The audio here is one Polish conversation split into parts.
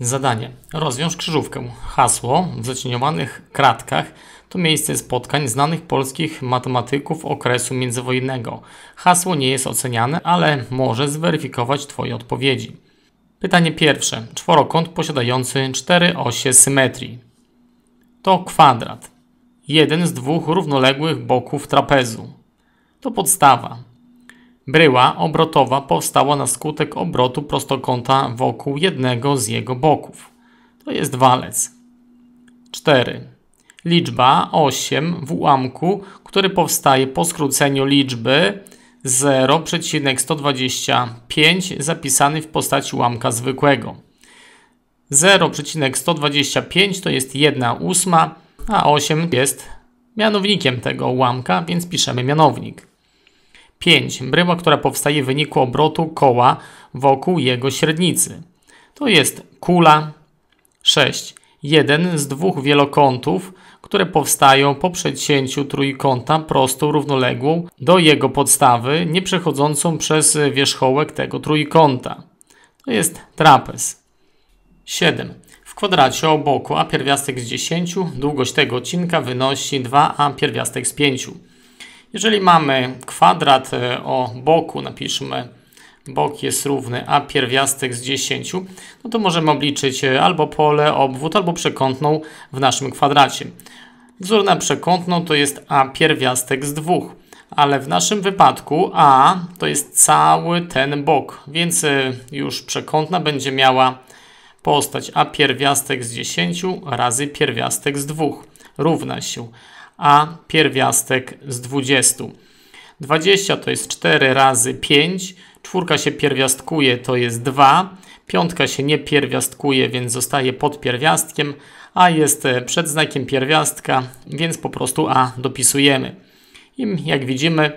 Zadanie. Rozwiąż krzyżówkę. Hasło w zacieniowanych kratkach to miejsce spotkań znanych polskich matematyków okresu międzywojennego. Hasło nie jest oceniane, ale może zweryfikować Twoje odpowiedzi. Pytanie pierwsze. Czworokąt posiadający cztery osie symetrii. To kwadrat. Jeden z dwóch równoległych boków trapezu. To podstawa. Bryła obrotowa powstała na skutek obrotu prostokąta wokół jednego z jego boków. To jest walec. 4. Liczba 8 w ułamku, który powstaje po skróceniu liczby 0,125 zapisany w postaci ułamka zwykłego. 0,125 to jest 1 ósma, a 8 jest mianownikiem tego ułamka, więc piszemy mianownik. 5. Bryła, która powstaje w wyniku obrotu koła wokół jego średnicy. To jest kula. 6. Jeden z dwóch wielokątów, które powstają po przecięciu trójkąta prostą równoległą do jego podstawy, nie przechodzącą przez wierzchołek tego trójkąta. To jest trapez. 7. W kwadracie o boku a pierwiastek z 10 długość tego odcinka wynosi 2a pierwiastek z 5. Jeżeli mamy kwadrat e, o boku, napiszmy bok jest równy a pierwiastek z 10, no to możemy obliczyć e, albo pole, obwód, albo przekątną w naszym kwadracie. Wzór na przekątną to jest a pierwiastek z 2, ale w naszym wypadku a to jest cały ten bok, więc e, już przekątna będzie miała postać a pierwiastek z 10 razy pierwiastek z 2 równa się a pierwiastek z 20. 20 to jest 4 razy 5, czwórka się pierwiastkuje to jest 2, piątka się nie pierwiastkuje, więc zostaje pod pierwiastkiem, a jest e, przed znakiem pierwiastka, więc po prostu a dopisujemy. I jak widzimy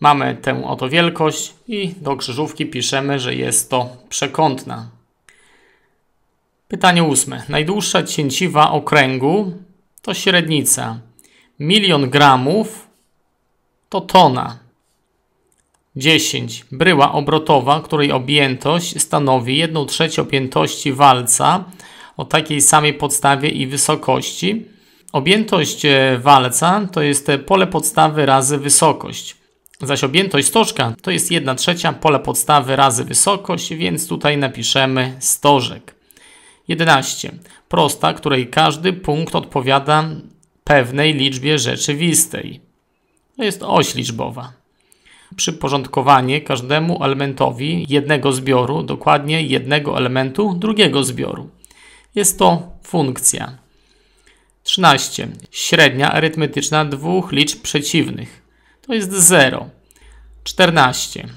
mamy tę oto wielkość i do krzyżówki piszemy, że jest to przekątna. Pytanie ósme. Najdłuższa cięciwa okręgu to średnica. Milion gramów to tona. 10. Bryła obrotowa, której objętość stanowi 1 trzecią objętości walca o takiej samej podstawie i wysokości. Objętość e, walca to jest e, pole podstawy razy wysokość. Zaś objętość stożka to jest 1 trzecia pole podstawy razy wysokość, więc tutaj napiszemy stożek. 11. Prosta, której każdy punkt odpowiada pewnej liczbie rzeczywistej. To jest oś liczbowa. Przyporządkowanie każdemu elementowi jednego zbioru, dokładnie jednego elementu drugiego zbioru. Jest to funkcja. 13. Średnia arytmetyczna dwóch liczb przeciwnych. To jest 0. 14.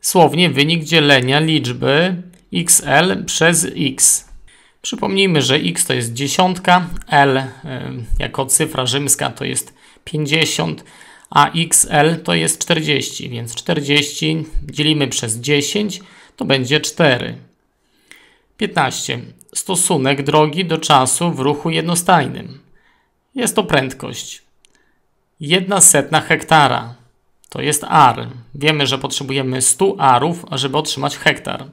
Słownie wynik dzielenia liczby xl przez x. Przypomnijmy, że x to jest dziesiątka, L jako cyfra rzymska to jest 50, a xl to jest 40, więc 40 dzielimy przez 10, to będzie 4. 15. Stosunek drogi do czasu w ruchu jednostajnym. Jest to prędkość. 1 setna hektara to jest ar. Wiemy, że potrzebujemy 100 arów, żeby otrzymać hektar.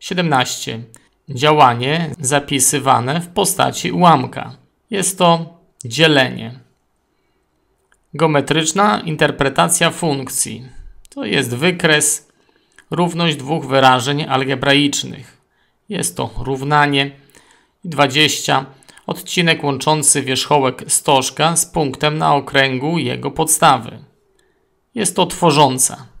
17 działanie zapisywane w postaci ułamka. Jest to dzielenie. Geometryczna interpretacja funkcji. To jest wykres, równość dwóch wyrażeń algebraicznych. Jest to równanie 20, odcinek łączący wierzchołek stożka z punktem na okręgu jego podstawy. Jest to tworząca.